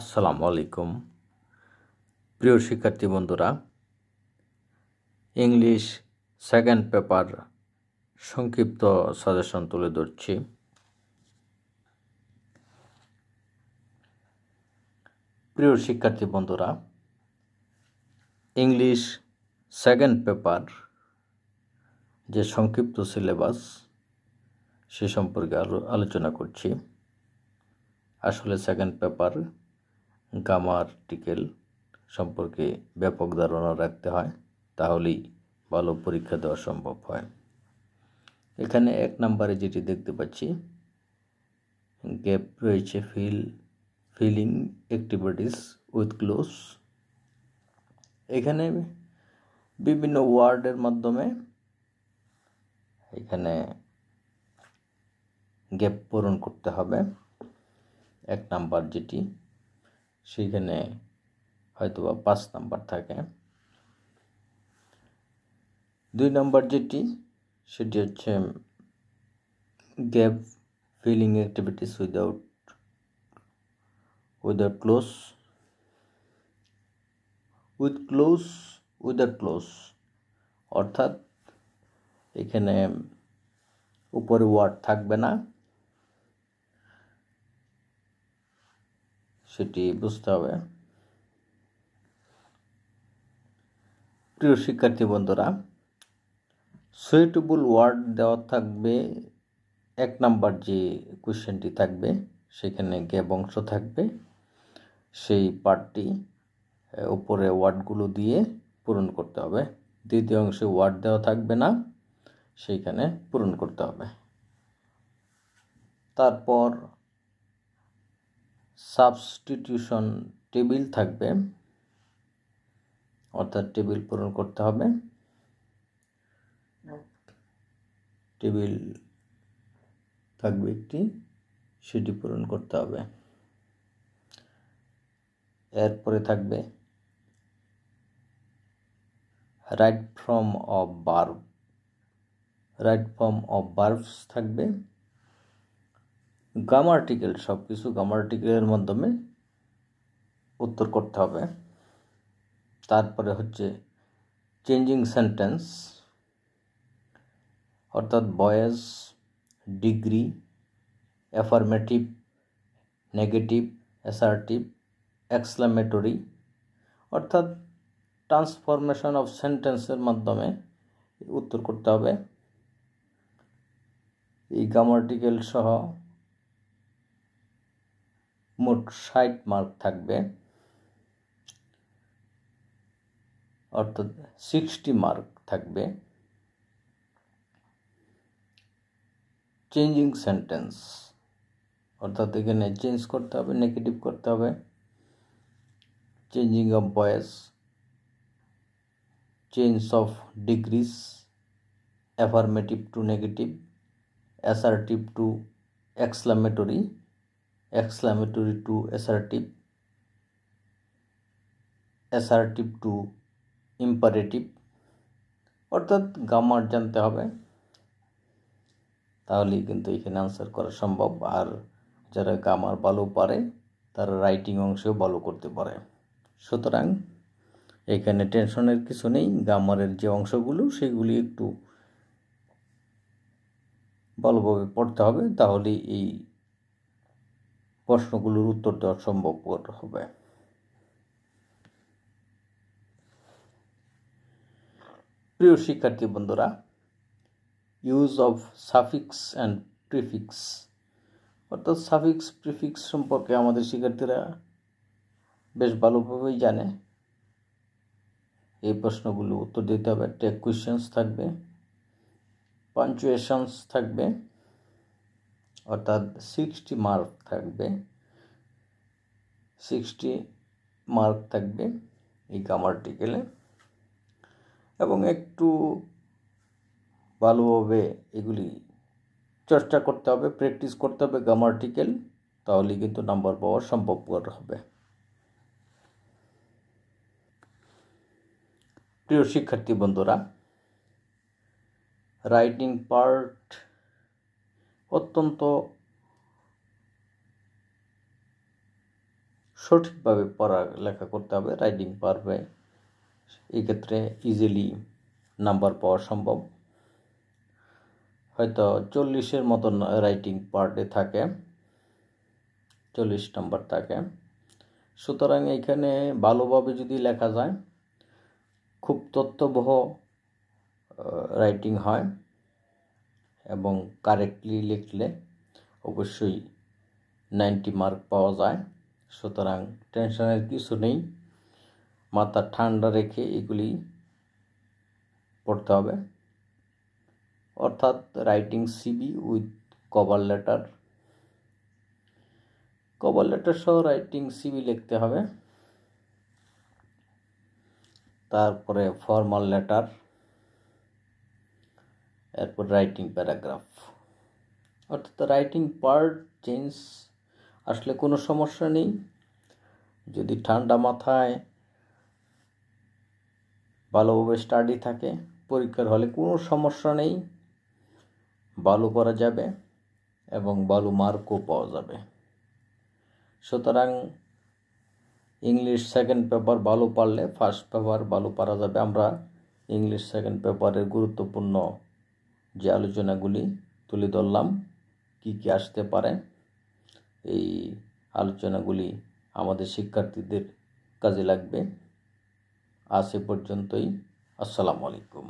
আসসালামু আলাইকুম প্রিয় শিক্ষার্থী বন্ধুরা ইংলিশ সেকেন্ড পেপার সংক্ষিপ্ত সাজেশন তুলে ধরছি প্রিয় শিক্ষার্থী বন্ধুরা ইংলিশ সেকেন্ড পেপার যে সংক্ষিপ্ত সিলেবাস সে সম্পর্কে আলোচনা করছি আসলে সেকেন্ড পেপার গ্রামার্টিক্যাল সম্পর্কে ব্যাপক ধারণা রাখতে হয় তাহলেই ভালো পরীক্ষা দেওয়া সম্ভব হয় এখানে এক নম্বরে যেটি দেখতে পাচ্ছি গ্যাপ রয়েছে fill filling activities with cloze এখানে বিভিন্ন ওয়ার্ডের মাধ্যমে এখানে গ্যাপ পূরণ করতে হবে এক নাম্বার যেটি এখানে হয়তোবা 5 নাম্বার থাকে দুই নাম্বার যেটি শেডিউল হচ্ছে gap filling activities without without cloze with cloze without cloze অর্থাৎ এখানে উপরে ওয়ার্ড থাকবে না সেটি বুঝতে হবে প্রিয় শিক্ষার্থী বন্ধুরা সুইটেবল ওয়ার্ড দেওয়া থাকবে এক নাম্বার যে কোয়েশ্চেনটি থাকবে সেখানে গ্যাব অংশ থাকবে সেই পার্টটি উপরে ওয়ার্ডগুলো দিয়ে পূরণ করতে হবে দ্বিতীয় অংশে ওয়ার্ড দেওয়া থাকবে না সেইখানে পূরণ করতে হবে তারপর সাবস্টিটিউশন টেবিল থাকবে অর্থাৎ টেবিল পূরণ করতে হবে টেবিল থাকবে একটি সেটি পূরণ করতে হবে এরপরে থাকবে right form of verb right form of verbs থাকবে গ্রামার্টিক্যাল সব কিছু গ্রামার্টিক্যালের মাধ্যমে উত্তর করতে হবে তারপরে হচ্ছে চেঞ্জিং সেন্টেন্স অর্থাৎ voice degree affirmative negative assertive exclamatory অর্থাৎ ট্রান্সফরমেশন অফ সেন্টেন্সের মাধ্যমে উত্তর করতে হবে এই গ্রামার্টিক্যাল সহ মোট ষাট মার্ক থাকবে অর্থাৎ সিক্সটি মার্ক থাকবে চেঞ্জিং সেন্টেন্স অর্থাৎ এখানে চেঞ্জ করতে হবে নেগেটিভ করতে হবে changing of voice change of degrees affirmative to negative assertive to exclamatory exclamatory to assertive assertive to imperative অর্থাৎ গ্রামার জানতে হবে তাহলেই কিন্তু এখানে আনসার করা সম্ভব আর যারা গ্রামার ভালো পারে তারা রাইটিং অংশেও ভালো করতে পারে সুতরাং এখানে টেনশনের কিছু নেই গ্রামারের যে অংশগুলো সেগুলি একটু ভালোভাবে পড়তে হবে তাহলে এই প্রশ্নগুলোর উত্তর দেওয়া সম্ভবপর হবে প্রিয় শিক্ষার্থী বন্ধুরা use of suffix and prefix অর্থাৎ সাফিক্স প্রিফিক্স সম্পর্কে আমাদের শিক্ষার্থীরা বেশ ভালোভাবেই জানে এই প্রশ্নগুলো উত্তর দিতে হবে টেক কোয়েশ্চেন্স থাকবে পাঞ্চুয়েশনস থাকবে অর্থাৎ সিক্সটি মার্ক থাকবে সিক্সটি মার্ক থাকবে এই গ্রামারটিকেলে এবং একটু ভালোভাবে এগুলি চর্চা করতে হবে প্র্যাকটিস করতে হবে গামার্টিকেল তাহলে কিন্তু নাম্বার পাওয়া সম্ভবপর হবে প্রিয় শিক্ষার্থী বন্ধুরা রাইটিং পার্ট অত্যন্ত সঠিকভাবে পড়া লেখা করতে হবে রাইডিং পারবে এক্ষেত্রে ইজিলি নাম্বার পাওয়া সম্ভব হয়তো চল্লিশের মতন রাইটিং পার্টে থাকে চল্লিশ নাম্বার থাকে সুতরাং এখানে ভালোভাবে যদি লেখা যায় খুব তত্ত্ববহ রাইটিং হয় এবং কারেক্টলি লিখলে অবশ্যই নাইনটি মার্ক পাওয়া যায় সুতরাং টেনশনের কিছু নেই মাথা ঠান্ডা রেখে এগুলি পড়তে হবে অর্থাৎ writing CV with cover letter cover letter সহ রাইটিং সিবি লিখতে হবে তারপরে ফর্মাল লেটার এরপর রাইটিং প্যারাগ্রাফ অর্থাৎ রাইটিং পার্ট চেঞ্জ আসলে কোনো সমস্যা নেই যদি ঠান্ডা মাথায় ভালোভাবে স্টাডি থাকে পরীক্ষার হলে কোনো সমস্যা নেই ভালো করা যাবে এবং ভালো মার্কও পাওয়া যাবে সুতরাং ইংলিশ সেকেন্ড পেপার ভালো পারলে ফার্স্ট পেপার ভালো পারা যাবে আমরা ইংলিশ সেকেন্ড পেপারের গুরুত্বপূর্ণ যে আলোচনাগুলি তুলে ধরলাম কি কি আসতে পারে এই আলোচনাগুলি আমাদের শিক্ষার্থীদের কাজে লাগবে আজ পর্যন্তই আসসালামু আলাইকুম